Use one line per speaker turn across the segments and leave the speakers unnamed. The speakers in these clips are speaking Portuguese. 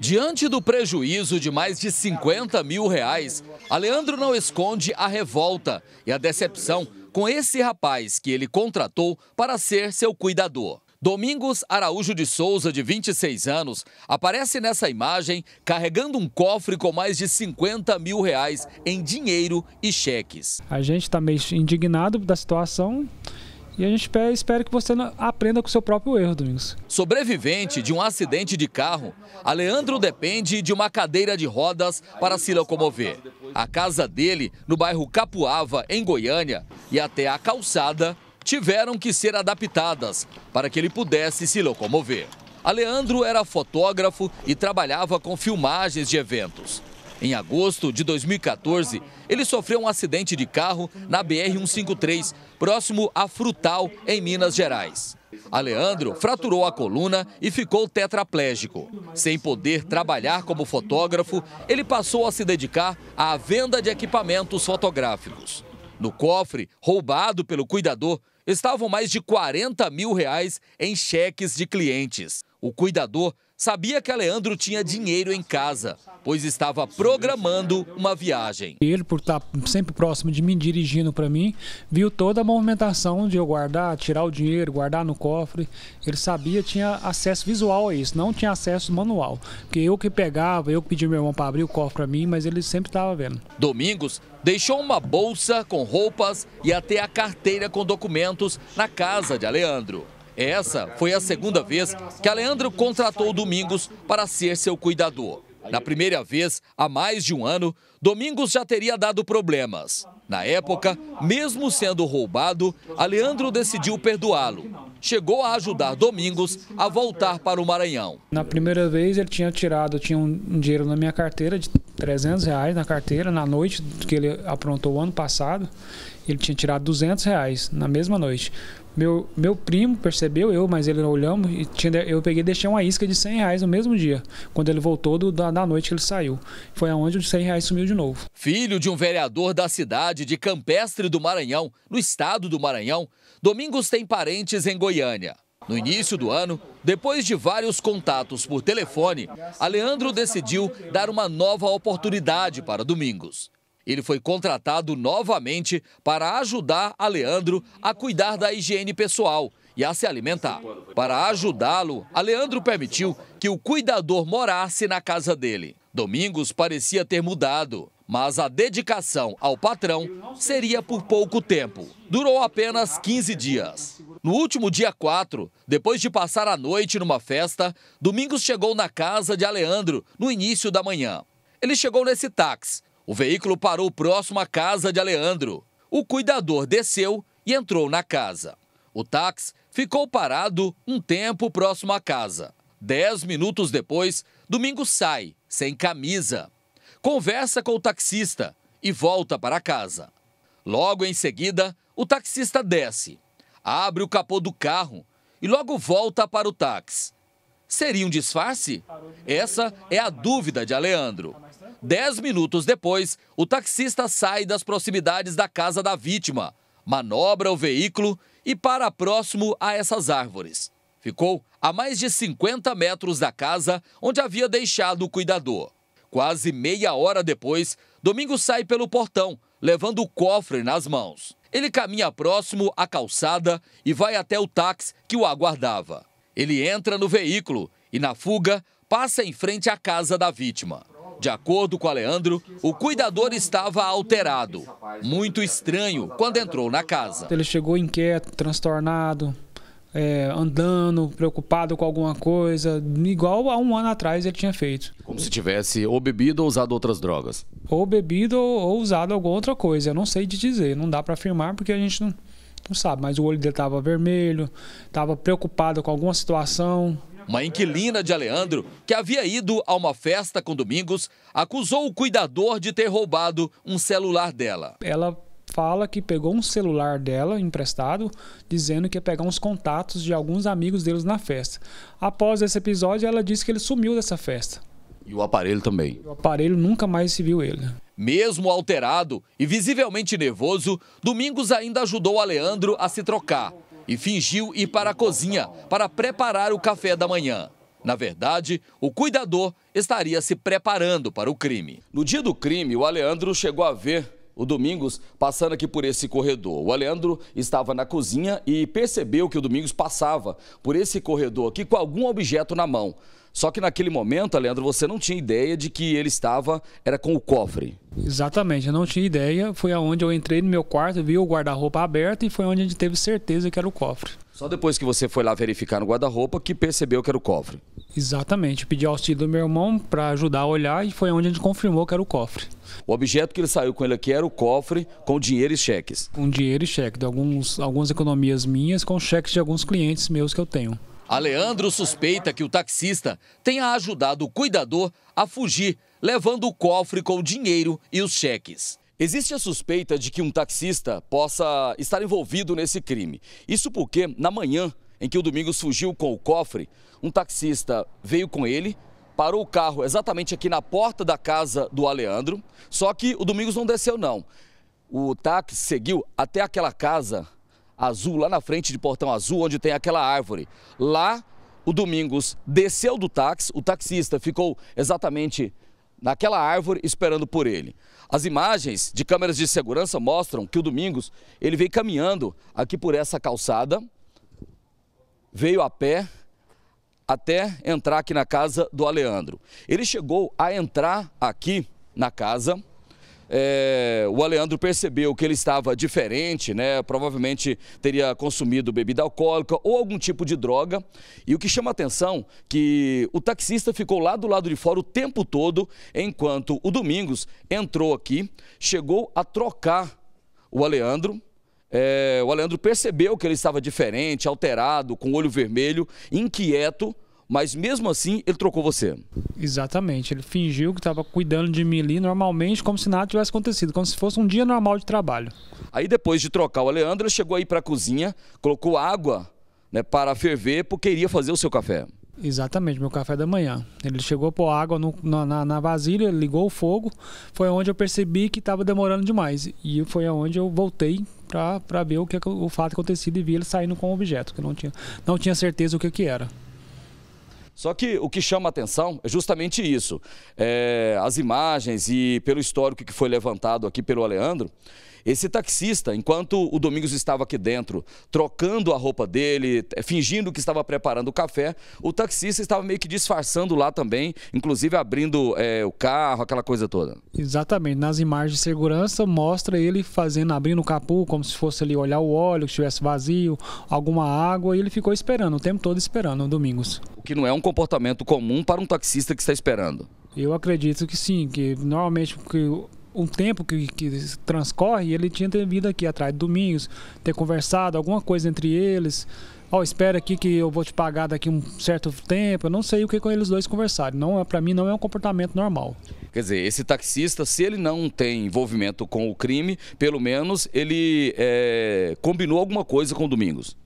Diante do prejuízo de mais de 50 mil reais, Aleandro não esconde a revolta e a decepção com esse rapaz que ele contratou para ser seu cuidador. Domingos Araújo de Souza, de 26 anos, aparece nessa imagem carregando um cofre com mais de 50 mil reais em dinheiro e cheques.
A gente está meio indignado da situação, e a gente espera, que você aprenda com o seu próprio erro, Domingos.
Sobrevivente de um acidente de carro, Aleandro depende de uma cadeira de rodas para se locomover. A casa dele, no bairro Capuava, em Goiânia, e até a calçada, tiveram que ser adaptadas para que ele pudesse se locomover. Aleandro era fotógrafo e trabalhava com filmagens de eventos. Em agosto de 2014, ele sofreu um acidente de carro na BR-153, próximo a Frutal, em Minas Gerais. Aleandro fraturou a coluna e ficou tetraplégico. Sem poder trabalhar como fotógrafo, ele passou a se dedicar à venda de equipamentos fotográficos. No cofre, roubado pelo cuidador, estavam mais de 40 mil reais em cheques de clientes. O cuidador sabia que Leandro tinha dinheiro em casa, pois estava programando uma viagem.
Ele, por estar tá sempre próximo de mim, dirigindo para mim, viu toda a movimentação de eu guardar, tirar o dinheiro, guardar no cofre. Ele sabia, tinha acesso visual a isso, não tinha acesso manual. Porque eu que pegava, eu que pedi meu irmão para abrir o cofre para mim, mas ele sempre estava vendo.
Domingos deixou uma bolsa com roupas e até a carteira com documentos na casa de Aleandro. Essa foi a segunda vez que Aleandro contratou Domingos para ser seu cuidador. Na primeira vez, há mais de um ano, Domingos já teria dado problemas. Na época, mesmo sendo roubado, Aleandro decidiu perdoá-lo. Chegou a ajudar Domingos a voltar para o Maranhão.
Na primeira vez ele tinha tirado, tinha um dinheiro na minha carteira de 300 reais na carteira, na noite que ele aprontou o ano passado ele tinha tirado 200 reais na mesma noite. Meu, meu primo percebeu, eu, mas ele não olhamos, e tinha, eu peguei deixei uma isca de 100 reais no mesmo dia, quando ele voltou do, da, da noite que ele saiu. Foi aonde os 100 reais sumiu de novo.
Filho de um vereador da cidade de Campestre do Maranhão, no estado do Maranhão, Domingos tem parentes em Goiânia. No início do ano, depois de vários contatos por telefone, Aleandro decidiu dar uma nova oportunidade para Domingos ele foi contratado novamente para ajudar a Leandro a cuidar da higiene pessoal e a se alimentar. Para ajudá-lo, a Leandro permitiu que o cuidador morasse na casa dele. Domingos parecia ter mudado, mas a dedicação ao patrão seria por pouco tempo. Durou apenas 15 dias. No último dia 4, depois de passar a noite numa festa, Domingos chegou na casa de Aleandro no início da manhã. Ele chegou nesse táxi o veículo parou próximo à casa de Aleandro. O cuidador desceu e entrou na casa. O táxi ficou parado um tempo próximo à casa. Dez minutos depois, Domingo sai, sem camisa. Conversa com o taxista e volta para casa. Logo em seguida, o taxista desce, abre o capô do carro e logo volta para o táxi. Seria um disfarce? Essa é a dúvida de Aleandro. Dez minutos depois, o taxista sai das proximidades da casa da vítima, manobra o veículo e para próximo a essas árvores. Ficou a mais de 50 metros da casa onde havia deixado o cuidador. Quase meia hora depois, domingo sai pelo portão, levando o cofre nas mãos. Ele caminha próximo à calçada e vai até o táxi que o aguardava. Ele entra no veículo e, na fuga, passa em frente à casa da vítima. De acordo com Aleandro, o cuidador estava alterado, muito estranho quando entrou na casa. Ele
chegou inquieto, transtornado, é, andando, preocupado com alguma coisa, igual há um ano atrás ele tinha feito.
Como se tivesse ou bebido ou usado outras drogas?
Ou bebido ou usado alguma outra coisa, eu não sei te dizer, não dá para afirmar porque a gente não, não sabe, mas o olho dele estava vermelho, estava preocupado com alguma situação,
uma inquilina de Aleandro, que havia ido a uma festa com Domingos, acusou o cuidador de ter roubado um celular
dela. Ela fala que pegou um celular dela emprestado, dizendo que ia pegar uns contatos de alguns amigos deles na festa. Após esse episódio, ela disse que ele sumiu dessa festa. E o aparelho também. O aparelho nunca mais se viu ele.
Mesmo alterado e visivelmente nervoso, Domingos ainda ajudou Aleandro a se trocar e fingiu ir para a cozinha para preparar o café da manhã. Na verdade, o cuidador estaria se preparando para o crime. No dia do crime, o Aleandro chegou a ver o Domingos passando aqui por esse corredor. O Aleandro estava na cozinha e percebeu que o Domingos passava por esse corredor aqui com algum objeto na mão. Só que naquele momento, Leandro, você não tinha ideia de que ele estava, era com o cofre.
Exatamente, eu não tinha ideia. Foi aonde eu entrei no meu quarto, vi o guarda-roupa aberto e foi onde a gente teve certeza que era o cofre.
Só depois que você foi lá verificar no guarda-roupa que percebeu que era o cofre.
Exatamente, pedi auxílio do meu irmão para ajudar a olhar e foi onde a gente confirmou que era o cofre.
O objeto que ele saiu com ele aqui era o cofre com dinheiro e cheques.
Com um dinheiro e cheque, de alguns, algumas economias minhas com cheques de alguns clientes meus que eu tenho.
Aleandro suspeita que o taxista tenha ajudado o cuidador a fugir, levando o cofre com o dinheiro e os cheques. Existe a suspeita de que um taxista possa estar envolvido nesse crime. Isso porque, na manhã em que o Domingos fugiu com o cofre, um taxista veio com ele, parou o carro exatamente aqui na porta da casa do Aleandro, só que o Domingos não desceu, não. O táxi seguiu até aquela casa Azul, lá na frente de Portão Azul, onde tem aquela árvore. Lá, o Domingos desceu do táxi, o taxista ficou exatamente naquela árvore esperando por ele. As imagens de câmeras de segurança mostram que o Domingos, ele veio caminhando aqui por essa calçada, veio a pé até entrar aqui na casa do Aleandro. Ele chegou a entrar aqui na casa é, o Aleandro percebeu que ele estava diferente, né? Provavelmente teria consumido bebida alcoólica ou algum tipo de droga. E o que chama atenção é que o taxista ficou lá do lado de fora o tempo todo, enquanto o Domingos entrou aqui, chegou a trocar o Aleandro. É, o Aleandro percebeu que ele estava diferente, alterado, com olho vermelho, inquieto mas mesmo assim ele trocou você.
Exatamente, ele fingiu que estava cuidando de mim ali normalmente, como se nada tivesse acontecido, como se fosse um dia normal de trabalho.
Aí depois de trocar o Aleandro, ele chegou aí para a cozinha, colocou água né, para ferver porque iria fazer o seu café.
Exatamente, meu café da manhã. Ele chegou pôr água no, na, na, vasilha, ligou o fogo. Foi onde eu percebi que estava demorando demais. E foi onde eu voltei para ver o é que o fato acontecido e vi ele saindo com o objeto, que não tinha, não tinha certeza o que, que era.
Só que o que chama atenção é justamente isso. É, as imagens e pelo histórico que foi levantado aqui pelo Aleandro, esse taxista, enquanto o Domingos estava aqui dentro, trocando a roupa dele, eh, fingindo que estava preparando o café, o taxista estava meio que disfarçando lá também, inclusive abrindo é, o carro, aquela coisa toda.
Exatamente. Nas imagens de segurança mostra ele fazendo, abrindo o capô, como se fosse ali olhar o óleo que estivesse vazio, alguma água, e ele ficou esperando, o tempo todo esperando o Domingos.
O que não é um comportamento comum para um taxista que está esperando.
Eu acredito que sim, que normalmente que o tempo que, que transcorre, ele tinha ter vindo aqui atrás de Domingos, ter conversado, alguma coisa entre eles. Ó, oh, espera aqui que eu vou te pagar daqui um certo tempo. Eu não sei o que com eles dois conversaram Não é para mim não é um comportamento normal.
Quer dizer, esse taxista, se ele não tem envolvimento com o crime, pelo menos ele é, combinou alguma coisa com o Domingos.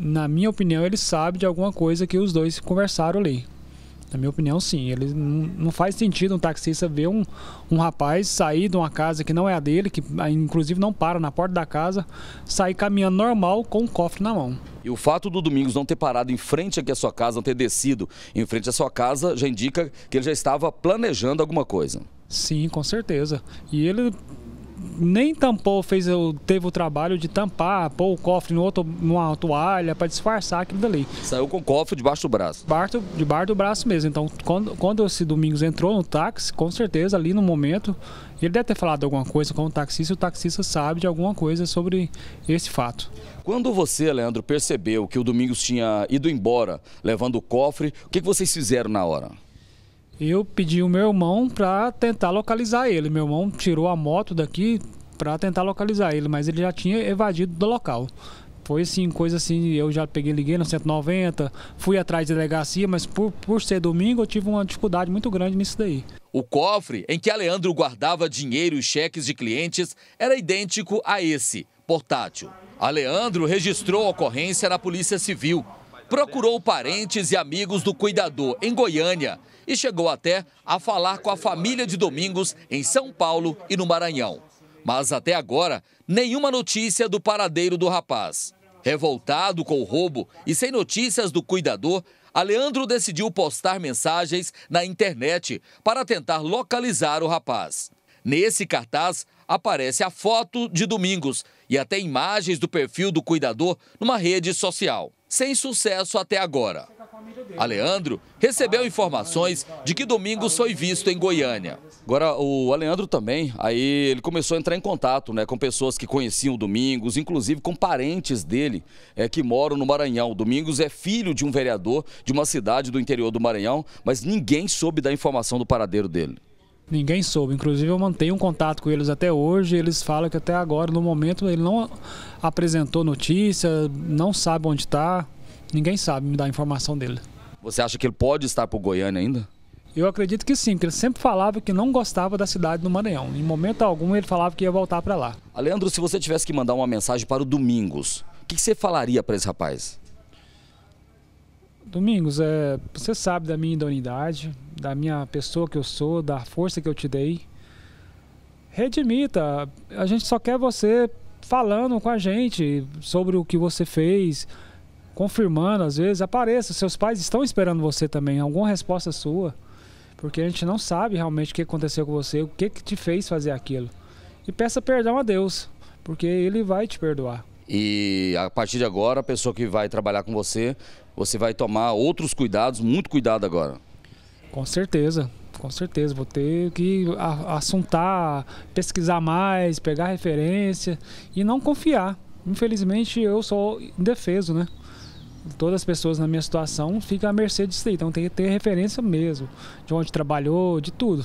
Na minha opinião, ele sabe de alguma coisa que os dois conversaram ali. Na minha opinião, sim. Ele não faz sentido um taxista ver um, um rapaz sair de uma casa que não é a dele, que ah, inclusive não para na porta da casa, sair caminhando normal com um cofre na mão. E o fato
do Domingos não ter parado em frente aqui à sua casa, não ter descido em frente à sua casa, já indica que ele já estava planejando alguma coisa.
Sim, com certeza. E ele nem tampou, fez, teve o trabalho de tampar, pôr o cofre no outro, numa toalha para disfarçar aquilo dali. Saiu com o cofre debaixo do braço? Barto, debaixo do braço mesmo. Então, quando, quando esse Domingos entrou no táxi, com certeza ali no momento, ele deve ter falado alguma coisa com o taxista e o taxista sabe de alguma coisa sobre esse fato.
Quando você, Leandro, percebeu que o Domingos tinha ido embora levando o cofre, o que, que vocês fizeram na hora?
eu pedi o meu irmão para tentar localizar ele. Meu irmão tirou a moto daqui para tentar localizar ele, mas ele já tinha evadido do local. Foi assim, coisa assim, eu já peguei, liguei no 190, fui atrás da delegacia, mas por, por ser domingo eu tive uma dificuldade muito grande nisso daí.
O cofre em que Aleandro guardava dinheiro e cheques de clientes era idêntico a esse, portátil. Aleandro registrou a ocorrência na Polícia Civil procurou parentes e amigos do cuidador em Goiânia e chegou até a falar com a família de Domingos em São Paulo e no Maranhão. Mas até agora, nenhuma notícia do paradeiro do rapaz. Revoltado com o roubo e sem notícias do cuidador, Aleandro decidiu postar mensagens na internet para tentar localizar o rapaz. Nesse cartaz aparece a foto de Domingos e até imagens do perfil do cuidador numa rede social sem sucesso até agora. Aleandro recebeu informações de que Domingos foi visto em Goiânia. Agora, o Aleandro também, aí ele começou a entrar em contato né, com pessoas que conheciam o Domingos, inclusive com parentes dele é, que moram no Maranhão. O Domingos é filho de um vereador de uma cidade do interior do Maranhão, mas ninguém soube da informação do paradeiro dele.
Ninguém soube. Inclusive, eu mantenho um contato com eles até hoje. Eles falam que até agora, no momento, ele não apresentou notícia, não sabe onde está. Ninguém sabe me dar a informação dele.
Você acha que ele pode estar por Goiânia ainda?
Eu acredito que sim, porque ele sempre falava que não gostava da cidade do Maranhão. Em momento algum ele falava que ia voltar para lá.
Leandro, se você tivesse que mandar uma mensagem para o Domingos, o que, que você falaria para esse rapaz?
Domingos, é, você sabe da minha idoneidade, da minha pessoa que eu sou, da força que eu te dei. Redimita, a gente só quer você falando com a gente sobre o que você fez, confirmando às vezes. Apareça, seus pais estão esperando você também, alguma resposta sua, porque a gente não sabe realmente o que aconteceu com você, o que, que te fez fazer aquilo. E peça perdão a Deus, porque Ele vai te perdoar.
E a partir de agora, a pessoa que vai trabalhar com você, você vai tomar outros cuidados, muito cuidado agora.
Com certeza, com certeza. Vou ter que assuntar, pesquisar mais, pegar referência e não confiar. Infelizmente, eu sou indefeso, né? Todas as pessoas na minha situação ficam à mercê disso aí. Então tem que ter referência mesmo, de onde trabalhou, de tudo.